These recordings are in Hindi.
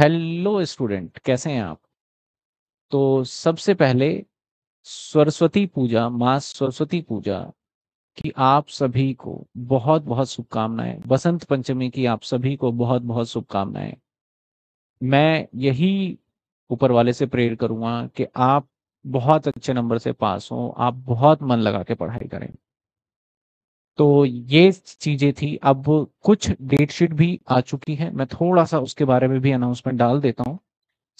हेलो स्टूडेंट कैसे हैं आप तो सबसे पहले सरस्वती पूजा माँ सरस्वती पूजा की आप सभी को बहुत बहुत शुभकामनाएं बसंत पंचमी की आप सभी को बहुत बहुत शुभकामनाएं मैं यही ऊपर वाले से प्रेर करूंगा कि आप बहुत अच्छे नंबर से पास हों आप बहुत मन लगा के पढ़ाई करें तो ये चीजें थी अब कुछ डेट शीट भी आ चुकी है मैं थोड़ा सा उसके बारे में भी अनाउंसमेंट डाल देता हूँ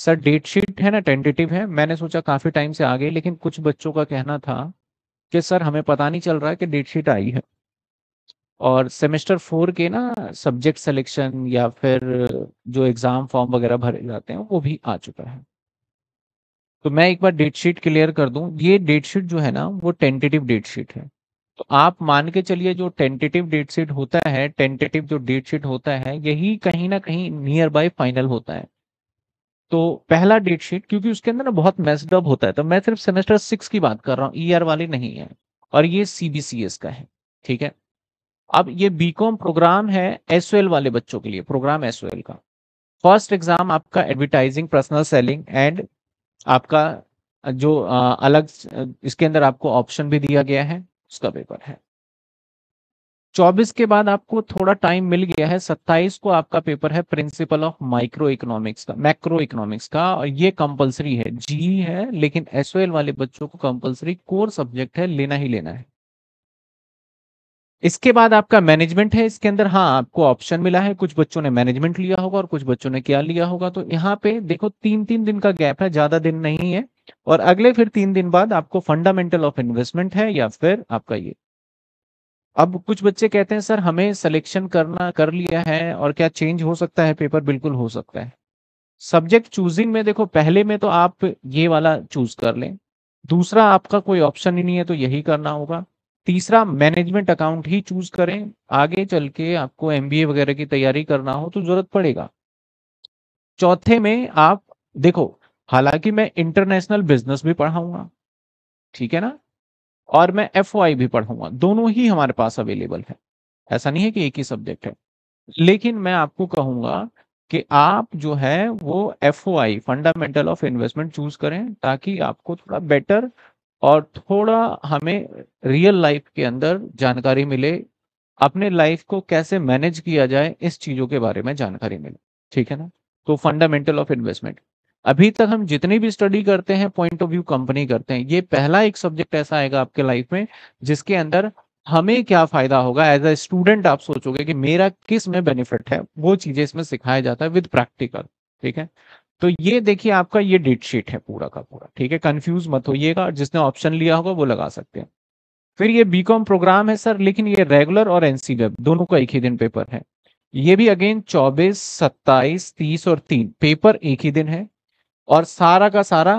सर डेट शीट है ना टेंटेटिव है मैंने सोचा काफी टाइम से आ गई लेकिन कुछ बच्चों का कहना था कि सर हमें पता नहीं चल रहा है कि डेट शीट आई है और सेमेस्टर फोर के ना सब्जेक्ट सिलेक्शन या फिर जो एग्ज़ाम फॉर्म वगैरह भरे जाते हैं वो भी आ चुका है तो मैं एक बार डेट शीट क्लियर कर दूं ये डेट शीट जो है ना वो टेंटेटिव डेट शीट है तो आप मान के चलिए जो टेंटेटिव डेट शीट होता है टेंटेटिव जो डेट शीट होता है यही कहीं ना कहीं नियर बाय फाइनल होता है तो पहला डेट शीट क्योंकि उसके अंदर ना बहुत मैसडअप होता है तो मैं सिर्फ सेमेस्टर सिक्स की बात कर रहा हूँ ईयर वाली नहीं है और ये सीबीसीएस का है ठीक है अब ये बीकॉम प्रोग्राम है एस वाले बच्चों के लिए प्रोग्राम एस का फर्स्ट एग्जाम आपका एडवर्टाइजिंग पर्सनल सेलिंग एंड आपका जो अलग इसके अंदर आपको ऑप्शन भी दिया गया है उसका पेपर है चौबीस के बाद आपको थोड़ा टाइम मिल गया है सत्ताईस को आपका पेपर है प्रिंसिपल ऑफ माइक्रो इकोनॉमिक्स का मैक्रो इकोनॉमिक्स का और ये कंपलसरी है जी है लेकिन एसओएल वाले बच्चों को कंपलसरी कोर सब्जेक्ट है लेना ही लेना है इसके बाद आपका मैनेजमेंट है इसके अंदर हाँ आपको ऑप्शन मिला है कुछ बच्चों ने मैनेजमेंट लिया होगा और कुछ बच्चों ने क्या लिया होगा तो यहाँ पे देखो तीन तीन दिन का गैप है ज्यादा दिन नहीं है और अगले फिर तीन दिन बाद आपको फंडामेंटल ऑफ इन्वेस्टमेंट है या फिर आपका ये अब कुछ बच्चे कहते हैं सर हमें सिलेक्शन करना कर लिया है और क्या चेंज हो सकता है पेपर बिल्कुल हो सकता है सब्जेक्ट चूजिंग में देखो पहले में तो आप ये वाला चूज कर लें दूसरा आपका कोई ऑप्शन ही नहीं है तो यही करना होगा तीसरा मैनेजमेंट अकाउंट ही चूज करें आगे चल के आपको एमबीए वगैरह की तैयारी करना हो तो जरूरत पड़ेगा चौथे में आप देखो हालांकि मैं इंटरनेशनल बिजनेस भी पढ़ाऊंगा ठीक है ना और मैं एफ भी पढ़ाऊंगा दोनों ही हमारे पास अवेलेबल है ऐसा नहीं है कि एक ही सब्जेक्ट है लेकिन मैं आपको कहूंगा कि आप जो है वो F fundamental of investment choose करें ताकि आपको थोड़ा बेटर और थोड़ा हमें रियल लाइफ के अंदर जानकारी मिले अपने लाइफ को कैसे मैनेज किया जाए इस चीज़ों के बारे में जानकारी मिले ठीक है ना तो फंडामेंटल ऑफ इन्वेस्टमेंट अभी तक हम जितनी भी स्टडी करते हैं पॉइंट ऑफ व्यू कंपनी करते हैं ये पहला एक सब्जेक्ट ऐसा आएगा आपके लाइफ में जिसके अंदर हमें क्या फायदा होगा एज ए स्टूडेंट आप सोचोगे कि मेरा किस में बेनिफिट है वो चीजें इसमें सिखाया जाता है विद प्रैक्टिकल ठीक है तो ये देखिए आपका ये डेट शीट है पूरा का पूरा ठीक है कंफ्यूज मत होइएगा जिसने ऑप्शन लिया होगा वो लगा सकते हैं फिर ये बीकॉम प्रोग्राम है सर लेकिन ये रेगुलर और एनसीडब दोनों का एक ही दिन पेपर है ये भी अगेन 24, 27, 30 और 3 पेपर एक ही दिन है और सारा का सारा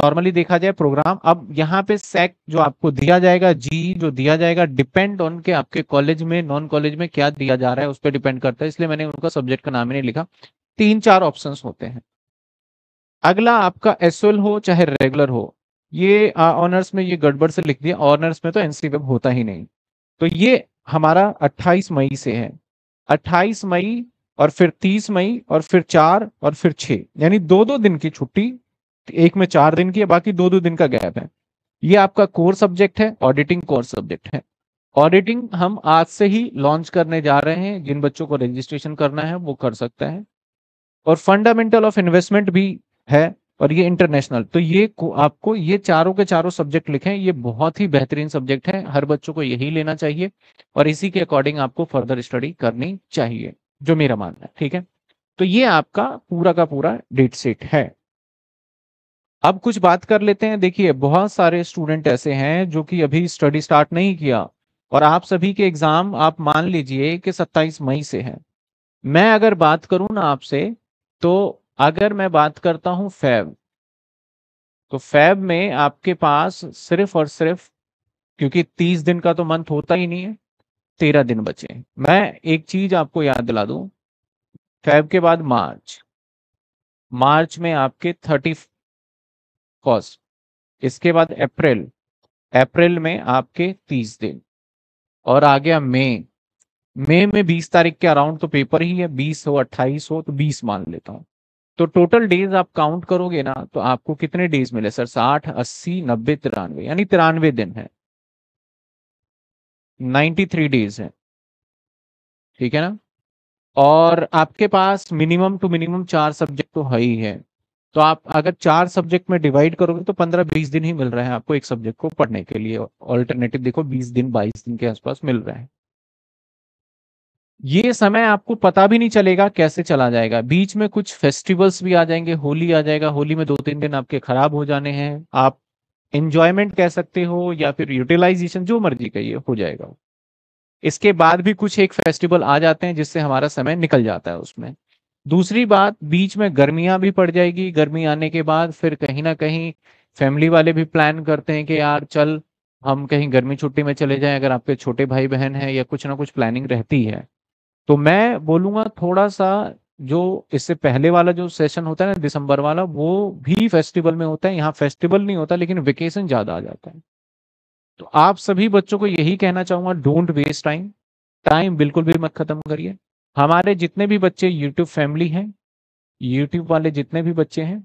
नॉर्मली देखा जाए प्रोग्राम अब यहाँ पे सेक जो आपको दिया जाएगा जी जो दिया जाएगा डिपेंड ऑन के आपके कॉलेज में नॉन कॉलेज में क्या दिया जा रहा है उस पर डिपेंड करता है इसलिए मैंने उनका सब्जेक्ट का नाम ही नहीं लिखा तीन चार ऑप्शंस होते हैं अगला आपका एस हो चाहे रेगुलर हो ये ऑनर्स में ये गड़बड़ से लिख दिया ऑनर्स में तो एनसी वेब होता ही नहीं तो ये हमारा 28 मई से है 28 मई और फिर 30 मई और फिर चार और फिर छः यानी दो दो दिन की छुट्टी एक में चार दिन की है बाकी दो दो दिन का गैप है ये आपका कोर सब्जेक्ट है ऑडिटिंग कोर सब्जेक्ट है ऑडिटिंग हम आज से ही लॉन्च करने जा रहे हैं जिन बच्चों को रजिस्ट्रेशन करना है वो कर सकते हैं और फंडामेंटल ऑफ इन्वेस्टमेंट भी है और ये इंटरनेशनल तो ये आपको ये चारों के चारों सब्जेक्ट लिखें ये बहुत ही बेहतरीन सब्जेक्ट है हर बच्चों को यही लेना चाहिए और इसी के अकॉर्डिंग आपको फर्दर स्टडी करनी चाहिए जो मेरा मानना है ठीक है तो ये आपका पूरा का पूरा डेट सेट है अब कुछ बात कर लेते हैं देखिए बहुत सारे स्टूडेंट ऐसे हैं जो कि अभी स्टडी स्टार्ट नहीं किया और आप सभी के एग्जाम आप मान लीजिए कि 27 मई से है मैं अगर बात करूं ना आपसे तो अगर मैं बात करता हूं फैब तो फैब में आपके पास सिर्फ और सिर्फ क्योंकि तीस दिन का तो मंथ होता ही नहीं है तेरह दिन बचे मैं एक चीज आपको याद दिला दू फैब के बाद मार्च मार्च में आपके थर्टी कॉस्ट इसके बाद अप्रैल अप्रैल में आपके तीस दिन और आ गया मई मई में बीस तारीख के अराउंड तो पेपर ही है बीस हो अट्ठाईस हो तो बीस मान लेता हूँ तो टोटल डेज आप काउंट करोगे ना तो आपको कितने डेज मिले सर साठ अस्सी नब्बे तिरानवे यानी तिरानवे दिन है नाइन्टी थ्री डेज है ठीक है ना और आपके पास मिनिमम टू मिनिमम चार सब्जेक्ट तो है ही है तो आप अगर चार सब्जेक्ट में डिवाइड करोगे तो पंद्रह बीस दिन ही मिल रहे हैं आपको एक सब्जेक्ट को पढ़ने के लिए ऑल्टरनेटिव देखो बीस दिन बाईस दिन के आसपास मिल रहे हैं ये समय आपको पता भी नहीं चलेगा कैसे चला जाएगा बीच में कुछ फेस्टिवल्स भी आ जाएंगे होली आ जाएगा होली में दो तीन दिन आपके खराब हो जाने हैं आप एंजॉयमेंट कह सकते हो या फिर यूटिलाइजेशन जो मर्जी कहिए हो जाएगा इसके बाद भी कुछ एक फेस्टिवल आ जाते हैं जिससे हमारा समय निकल जाता है उसमें दूसरी बात बीच में गर्मियां भी पड़ जाएगी गर्मी आने के बाद फिर कहीं ना कहीं फैमिली वाले भी प्लान करते हैं कि यार चल हम कहीं गर्मी छुट्टी में चले जाएं अगर आपके छोटे भाई बहन हैं या कुछ ना कुछ प्लानिंग रहती है तो मैं बोलूंगा थोड़ा सा जो इससे पहले वाला जो सेशन होता है ना दिसंबर वाला वो भी फेस्टिवल में होता है यहाँ फेस्टिवल नहीं होता लेकिन वेकेशन ज्यादा आ जाता है तो आप सभी बच्चों को यही कहना चाहूंगा डोंट वेस्ट टाइम टाइम बिल्कुल भी मत खत्म करिए हमारे जितने भी बच्चे यूट्यूब फैमिली हैं यूट्यूब वाले जितने भी बच्चे हैं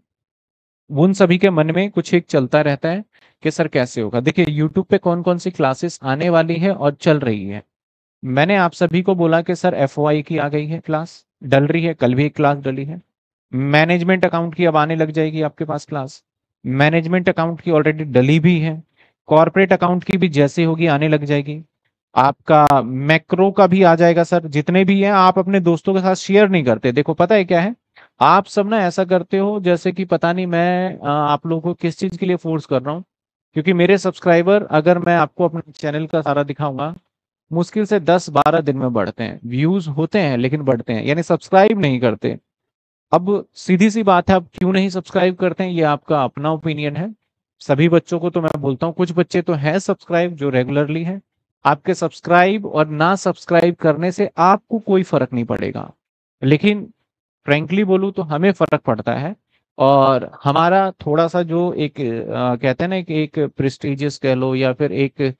उन सभी के मन में कुछ एक चलता रहता है कि सर कैसे होगा देखिए यूट्यूब पे कौन कौन सी क्लासेस आने वाली है और चल रही है मैंने आप सभी को बोला कि सर एफ की आ गई है क्लास डल रही है कल भी एक क्लास डली है मैनेजमेंट अकाउंट की अब आने लग जाएगी आपके पास क्लास मैनेजमेंट अकाउंट की ऑलरेडी डली भी है कॉरपोरेट अकाउंट की भी जैसे होगी आने लग जाएगी आपका मैक्रो का भी आ जाएगा सर जितने भी हैं आप अपने दोस्तों के साथ शेयर नहीं करते देखो पता है क्या है आप सब ना ऐसा करते हो जैसे कि पता नहीं मैं आप लोगों को किस चीज के लिए फोर्स कर रहा हूँ क्योंकि मेरे सब्सक्राइबर अगर मैं आपको अपने चैनल का सारा दिखाऊंगा मुश्किल से 10-12 दिन में बढ़ते हैं व्यूज होते हैं लेकिन बढ़ते हैं यानी सब्सक्राइब नहीं करते अब सीधी सी बात है आप क्यों नहीं सब्सक्राइब करते हैं ये आपका अपना ओपिनियन है सभी बच्चों को तो मैं बोलता हूँ कुछ बच्चे तो हैं सब्सक्राइब जो रेगुलरली हैं आपके सब्सक्राइब और ना सब्सक्राइब करने से आपको कोई फर्क नहीं पड़ेगा लेकिन फ्रेंकली बोलूँ तो हमें फर्क पड़ता है और हमारा थोड़ा सा जो एक आ, कहते हैं ना कि एक प्रेस्टिजियस कह लो या फिर एक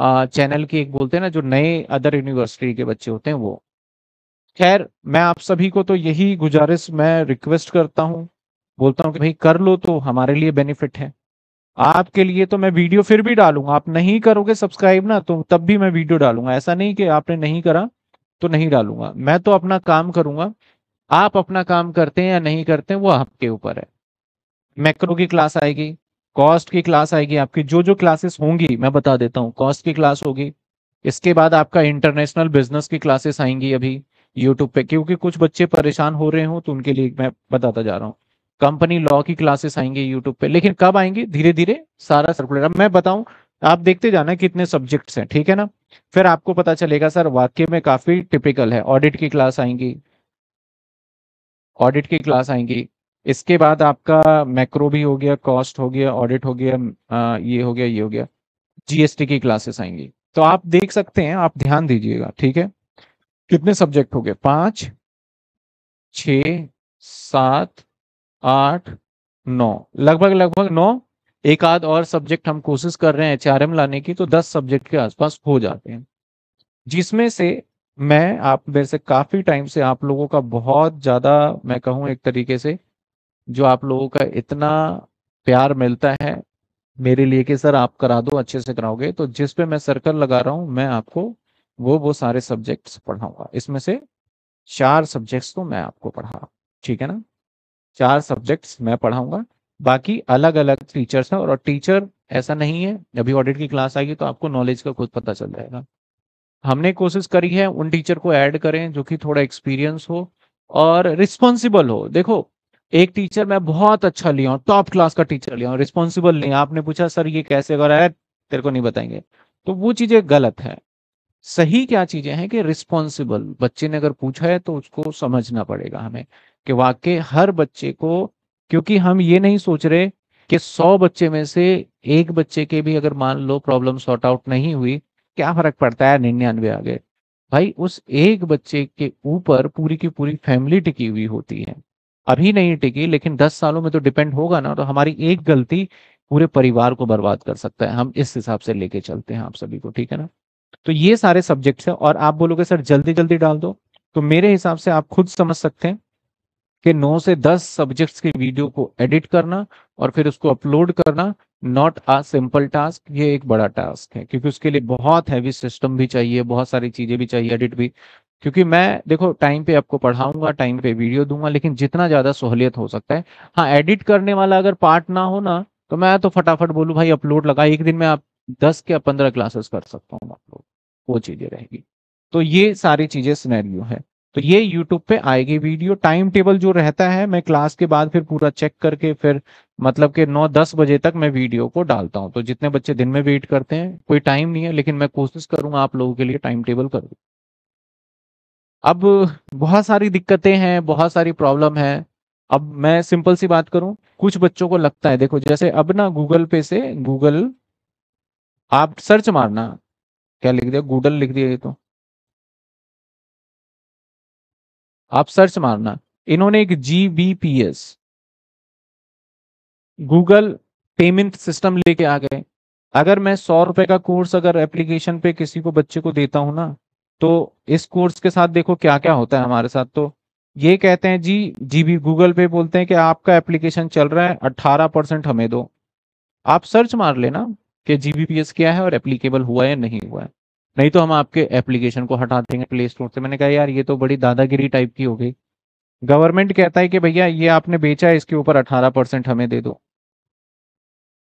चैनल की एक बोलते हैं ना जो नए अदर यूनिवर्सिटी के बच्चे होते हैं वो खैर मैं आप सभी को तो यही गुजारिश मैं रिक्वेस्ट करता हूँ बोलता हूँ कि भाई कर लो तो हमारे लिए बेनिफिट है आपके लिए तो मैं वीडियो फिर भी डालूंगा आप नहीं करोगे सब्सक्राइब ना तो तब भी मैं वीडियो डालूंगा ऐसा नहीं कि आपने नहीं करा तो नहीं डालूंगा मैं तो अपना काम करूंगा आप अपना काम करते हैं या नहीं करते हैं वो आपके ऊपर है मैक्रो की क्लास आएगी कॉस्ट की क्लास आएगी आपकी जो जो क्लासेस होंगी मैं बता देता हूँ कॉस्ट की क्लास होगी इसके बाद आपका इंटरनेशनल बिजनेस की क्लासेस आएंगी अभी यूट्यूब पे क्योंकि कुछ बच्चे परेशान हो रहे हो तो उनके लिए मैं बताता जा रहा हूँ कंपनी लॉ की क्लासेस आएंगी यूट्यूब पे लेकिन कब आएंगी धीरे धीरे सारा सर्कुलर मैं बताऊं आप देखते जाना कितने सब्जेक्ट्स हैं ठीक है ना फिर आपको पता चलेगा सर वाक्य में काफी टिपिकल है ऑडिट की क्लास आएंगी ऑडिट की क्लास आएंगी इसके बाद आपका मैक्रो भी हो गया कॉस्ट हो गया ऑडिट हो गया ये हो गया ये हो गया जीएसटी की क्लासेस आएंगी तो आप देख सकते हैं आप ध्यान दीजिएगा ठीक है कितने सब्जेक्ट हो गए पांच छ सात आठ नौ लगभग लगभग नौ एक आध और सब्जेक्ट हम कोशिश कर रहे हैं एचआरएम लाने की तो दस सब्जेक्ट के आसपास हो जाते हैं जिसमें से मैं आप मेरे से काफी टाइम से आप लोगों का बहुत ज्यादा मैं कहूँ एक तरीके से जो आप लोगों का इतना प्यार मिलता है मेरे लिए कि सर आप करा दो अच्छे से कराओगे तो जिस पे मैं सर्कल लगा रहा हूँ मैं आपको वो वो सारे सब्जेक्ट्स पढ़ाऊंगा इसमें से चार सब्जेक्ट्स तो मैं आपको पढ़ा ठीक है ना चार सब्जेक्ट्स मैं पढ़ाऊंगा बाकी अलग अलग टीचर्स हैं और टीचर ऐसा नहीं है अभी ऑडिट की क्लास आएगी तो आपको नॉलेज का खुद पता चल जाएगा हमने कोशिश करी है उन टीचर को ऐड करें जो कि थोड़ा एक्सपीरियंस हो और रिस्पॉन्सिबल हो देखो एक टीचर मैं बहुत अच्छा लिया हूँ टॉप क्लास का टीचर लिया हूँ रिस्पॉन्सिबल लिया आपने पूछा सर ये कैसे करा है तेरे को नहीं बताएंगे तो वो चीजें गलत है सही क्या चीजें हैं कि रिस्पॉन्सिबल बच्चे ने अगर पूछा है तो उसको समझना पड़ेगा हमें कि वाकई हर बच्चे को क्योंकि हम ये नहीं सोच रहे कि सौ बच्चे में से एक बच्चे के भी अगर मान लो प्रॉब्लम सॉर्ट आउट नहीं हुई क्या फर्क पड़ता है निन्यानवे आगे भाई उस एक बच्चे के ऊपर पूरी की पूरी फैमिली टिकी हुई होती है अभी नहीं टिकी लेकिन दस सालों में तो डिपेंड होगा ना तो हमारी एक गलती पूरे परिवार को बर्बाद कर सकता है हम इस हिसाब से लेके चलते हैं आप सभी को ठीक है ना तो ये सारे सब्जेक्ट्स हैं और आप बोलोगे सर जल्दी जल्दी डाल दो तो मेरे हिसाब से आप खुद समझ सकते हैं कि नौ से दस सब्जेक्ट्स के वीडियो को एडिट करना और फिर उसको अपलोड करना नॉट अ सिंपल टास्क ये एक बड़ा टास्क है क्योंकि उसके लिए बहुत हैवी सिस्टम भी चाहिए बहुत सारी चीजें भी चाहिए एडिट भी क्योंकि मैं देखो टाइम पे आपको पढ़ाऊंगा टाइम पे वीडियो दूंगा लेकिन जितना ज्यादा सहूलियत हो सकता है हाँ एडिट करने वाला अगर पार्ट ना हो ना तो मैं तो फटाफट बोलूँ भाई अपलोड लगा एक दिन में आप दस या पंद्रह क्लासेस कर सकता हूँ आप लोग वो चीजें रहेगी तो ये सारी चीजें स्नैरियो है तो ये यूट्यूब पे आएगी वीडियो टाइम टेबल जो रहता है मैं क्लास के बाद फिर पूरा चेक करके फिर मतलब के नौ दस बजे तक मैं वीडियो को डालता हूँ तो जितने बच्चे दिन में वेट करते हैं कोई टाइम नहीं है लेकिन मैं कोशिश करूंगा आप लोगों के लिए टाइम टेबल कर अब बहुत सारी दिक्कतें हैं बहुत सारी प्रॉब्लम है अब मैं सिंपल सी बात करूं कुछ बच्चों को लगता है देखो जैसे अब ना गूगल पे से गूगल आप सर्च मारना क्या लिख दिया गूगल लिख दिया ये तो आप सर्च मारना इन्होंने एक G B P S Google payment system लेके आ गए अगर मैं सौ रुपए का कोर्स अगर एप्लीकेशन पे किसी को बच्चे को देता हूं ना तो इस कोर्स के साथ देखो क्या क्या होता है हमारे साथ तो ये कहते हैं जी जी बी गूगल पे बोलते हैं कि आपका एप्लीकेशन चल रहा है अट्ठारह परसेंट हमें दो आप सर्च मार लेना कि जी क्या है और एप्लीकेबल हुआ है नहीं हुआ है नहीं तो हम आपके एप्लीकेशन को हटा देंगे प्ले स्टोर से मैंने कहा यार ये तो बड़ी दादागिरी टाइप की हो गई गवर्नमेंट कहता है कि भैया ये आपने बेचा है इसके ऊपर अठारह परसेंट हमें दे दो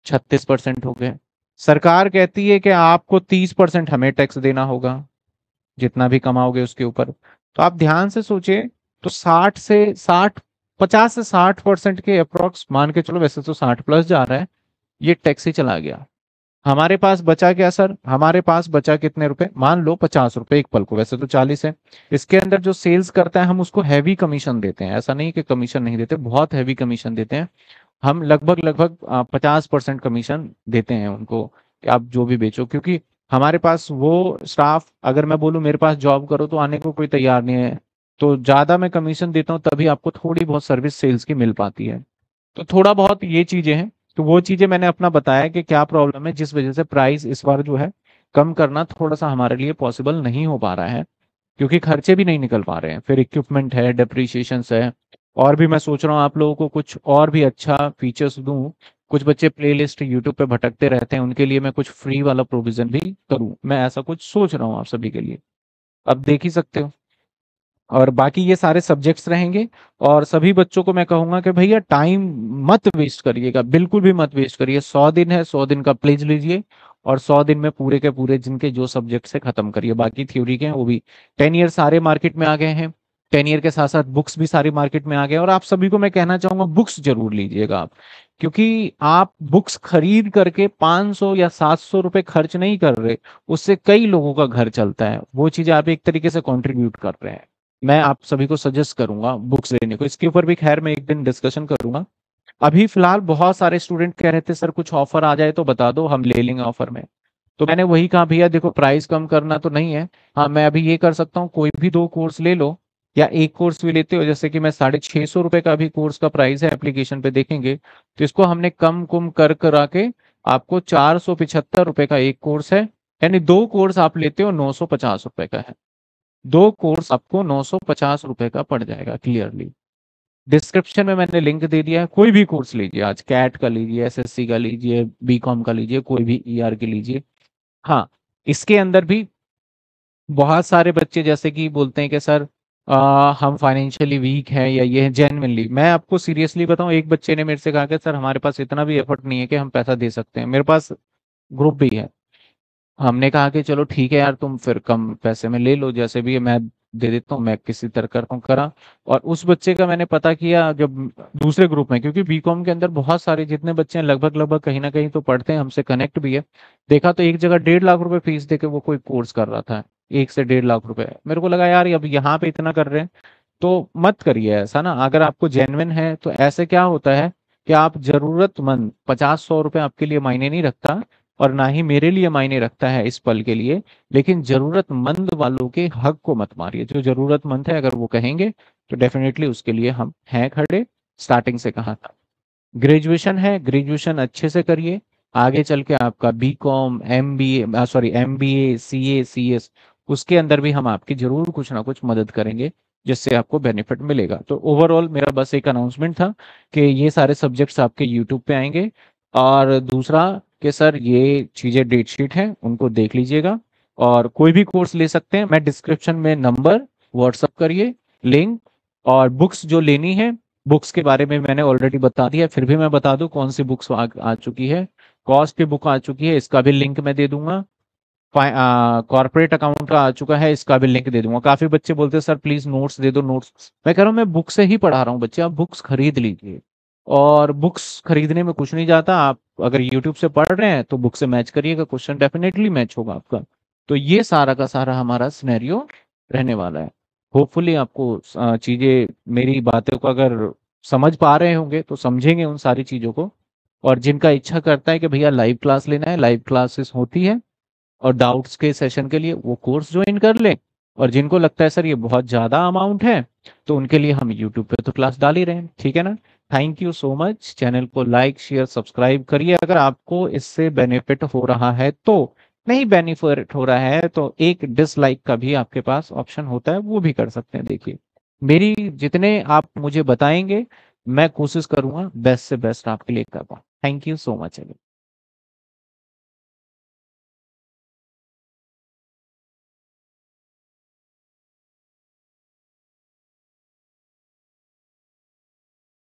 छत्तीस परसेंट हो गए सरकार कहती है कि आपको तीस परसेंट हमें टैक्स देना होगा जितना भी कमाओगे उसके ऊपर तो आप ध्यान से सोचे तो साठ से साठ पचास से साठ परसेंट के अप्रोक्स मान के चलो वैसे तो साठ प्लस जा रहा है ये टैक्स ही चला गया हमारे पास बचा क्या सर हमारे पास बचा कितने रुपए मान लो पचास रुपए एक पल को वैसे तो चालीस है इसके अंदर जो सेल्स करता है हम उसको हैवी कमीशन देते हैं ऐसा नहीं कि कमीशन नहीं देते बहुत हैवी कमीशन देते हैं हम लगभग लगभग पचास परसेंट कमीशन देते हैं उनको कि आप जो भी बेचो क्योंकि हमारे पास वो स्टाफ अगर मैं बोलूँ मेरे पास जॉब करो तो आने को कोई तैयार नहीं है तो ज्यादा मैं कमीशन देता हूँ तभी आपको थोड़ी बहुत सर्विस सेल्स की मिल पाती है तो थोड़ा बहुत ये चीजें हैं तो वो चीजें मैंने अपना बताया कि क्या प्रॉब्लम है जिस वजह से प्राइस इस बार जो है कम करना थोड़ा सा हमारे लिए पॉसिबल नहीं हो पा रहा है क्योंकि खर्चे भी नहीं निकल पा रहे हैं फिर इक्विपमेंट है डेप्रिशिएशन है और भी मैं सोच रहा हूँ आप लोगों को कुछ और भी अच्छा फीचर्स दूँ कुछ बच्चे प्लेलिस्ट यूट्यूब पे भटकते रहते हैं उनके लिए मैं कुछ फ्री वाला प्रोविजन भी करूँ मैं ऐसा कुछ सोच रहा हूँ आप सभी के लिए अब देख ही सकते हो और बाकी ये सारे सब्जेक्ट्स रहेंगे और सभी बच्चों को मैं कहूंगा कि भैया टाइम मत वेस्ट करिएगा बिल्कुल भी मत वेस्ट करिए सौ दिन है सौ दिन का प्लेज लीजिए और सौ दिन में पूरे के पूरे जिनके जो सब्जेक्ट है खत्म करिए बाकी थ्योरी के हैं वो भी टेन ईयर सारे मार्केट में आ गए हैं टेन ईयर के साथ साथ बुक्स भी सारी मार्केट में आ गए और आप सभी को मैं कहना चाहूंगा बुक्स जरूर लीजिएगा आप क्योंकि आप बुक्स खरीद करके 500 या 700 रुपए खर्च नहीं कर रहे उससे कई लोगों का घर चलता है वो चीज आप एक तरीके से कंट्रीब्यूट कर रहे हैं मैं आप सभी को सजेस्ट करूंगा बुक्स लेने को इसके ऊपर भी खैर मैं एक दिन डिस्कशन करूंगा अभी फिलहाल बहुत सारे स्टूडेंट कह रहे थे सर कुछ ऑफर आ जाए तो बता दो हम ले लेंगे ऑफर में तो मैंने वही कहा भैया देखो प्राइस कम करना तो नहीं है हाँ मैं अभी ये कर सकता हूँ कोई भी दो कोर्स ले लो या एक कोर्स भी लेते हो जैसे कि मैं साढ़े छह सौ रुपए का भी कोर्स का प्राइस है एप्लीकेशन पे देखेंगे तो इसको हमने कम कुम कर करा के आपको चार सौ पिछहत्तर रुपए का एक कोर्स है यानी दो कोर्स आप लेते हो नौ सौ पचास रुपए का है दो कोर्स आपको नौ सौ पचास रुपए का पड़ जाएगा क्लियरली डिस्क्रिप्शन में मैंने लिंक दे दिया है कोई भी कोर्स लीजिए आज कैट का लीजिए एसएससी का लीजिए बीकॉम का लीजिए कोई भी ईआर के लीजिए हाँ इसके अंदर भी बहुत सारे बच्चे जैसे कि बोलते हैं कि सर आ, हम फाइनेंशियली वीक हैं या ये है जेनविनली मैं आपको सीरियसली बताऊं एक बच्चे ने मेरे से कहा कि सर हमारे पास इतना भी एफर्ट नहीं है कि हम पैसा दे सकते हैं मेरे पास ग्रुप भी है हमने कहा कि चलो ठीक है यार तुम फिर कम पैसे में ले लो जैसे भी है मैं दे देता हूँ मैं किसी तरह करता हूँ करा और उस बच्चे का मैंने पता किया जब दूसरे ग्रुप में क्योंकि बीकॉम के अंदर बहुत सारे जितने बच्चे हैं लगभग लगभग कहीं ना कहीं तो पढ़ते हैं हमसे कनेक्ट भी है देखा तो एक जगह डेढ़ लाख रुपए फीस देके वो कोई कोर्स कर रहा था एक से डेढ़ लाख रुपए मेरे को लगा यार अब यहाँ पे इतना कर रहे हैं तो मत करिए ऐसा ना अगर आपको जेनविन है तो ऐसे क्या होता है कि आप जरूरतमंद पचास सौ रुपए आपके लिए मायने नहीं रखता और ना ही मेरे लिए मायने रखता है इस पल के लिए लेकिन जरूरतमंद वालों के हक को मत मारिए जो जरूरतमंद है अगर वो कहेंगे तो डेफिनेटली उसके लिए हम हैं खड़े स्टार्टिंग से कहा था ग्रेजुएशन है ग्रेजुएशन अच्छे से करिए आगे चल के आपका B com M B A sorry M B A C A C S उसके अंदर भी हम आपकी जरूर कुछ ना कुछ मदद करेंगे जिससे आपको बेनिफिट मिलेगा तो ओवरऑल मेरा बस एक अनाउंसमेंट था कि ये सारे सब्जेक्ट्स आपके यूट्यूब पे आएंगे और दूसरा कि सर ये चीज़ें डेट शीट है उनको देख लीजिएगा और कोई भी कोर्स ले सकते हैं मैं डिस्क्रिप्शन में नंबर व्हाट्सअप करिए लिंक और बुक्स जो लेनी है बुक्स के बारे में मैंने ऑलरेडी बता दिया फिर भी मैं बता दूं कौन सी बुक्स आ, आ चुकी है कॉस्ट की बुक आ चुकी है इसका भी लिंक मैं दे दूंगा कॉर्पोरेट अकाउंट का आ चुका है इसका भी लिंक दे दूंगा काफी बच्चे बोलते हैं सर प्लीज नोट्स दे दो नोट्स मैं कह रहा हूँ मैं बुक से ही पढ़ा रहा हूँ बच्चे आप बुक्स खरीद लीजिए और बुक्स खरीदने में कुछ नहीं जाता आप अगर यूट्यूब से पढ़ रहे हैं तो बुक से मैच करिएगा क्वेश्चन डेफिनेटली मैच होगा आपका तो ये सारा का सारा हमारा स्नैरियो रहने वाला है होपफुली आपको चीज़ें मेरी बातों को अगर समझ पा रहे होंगे तो समझेंगे उन सारी चीज़ों को और जिनका इच्छा करता है कि भैया लाइव क्लास लेना है लाइव क्लासेस होती है और डाउट्स के सेशन के लिए वो कोर्स ज्वाइन कर लें और जिनको लगता है सर ये बहुत ज़्यादा अमाउंट है तो उनके लिए हम यूट्यूब पे तो क्लास डाल ही रहे हैं ठीक है ना thank you so much channel को लाइक शेयर सब्सक्राइब करिए अगर आपको इससे बेनिफिट हो रहा है तो नहीं बेनिफिट हो रहा है तो एक डिसलाइक का भी आपके पास ऑप्शन होता है वो भी कर सकते हैं देखिए मेरी जितने आप मुझे बताएंगे मैं कोशिश करूंगा बेस्ट से बेस्ट आपके लिए कर पाऊँ थैंक यू सो मच अगर